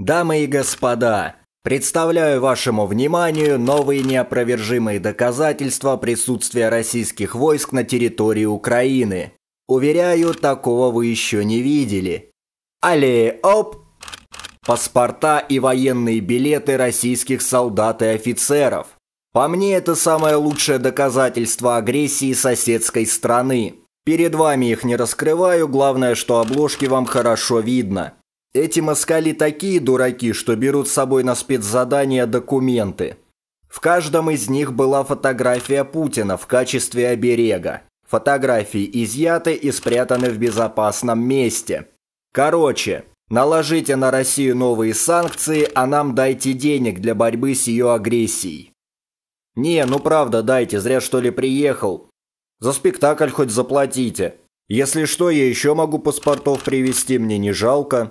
Дамы и господа, представляю вашему вниманию новые неопровержимые доказательства присутствия российских войск на территории Украины. Уверяю, такого вы еще не видели. Але оп! Паспорта и военные билеты российских солдат и офицеров. По мне, это самое лучшее доказательство агрессии соседской страны. Перед вами их не раскрываю, главное, что обложки вам хорошо видно. Эти москали такие дураки, что берут с собой на спецзадание документы. В каждом из них была фотография Путина в качестве оберега. Фотографии изъяты и спрятаны в безопасном месте. Короче, наложите на Россию новые санкции, а нам дайте денег для борьбы с ее агрессией. Не, ну правда дайте, зря что ли приехал. За спектакль хоть заплатите. Если что, я еще могу паспортов привезти, мне не жалко.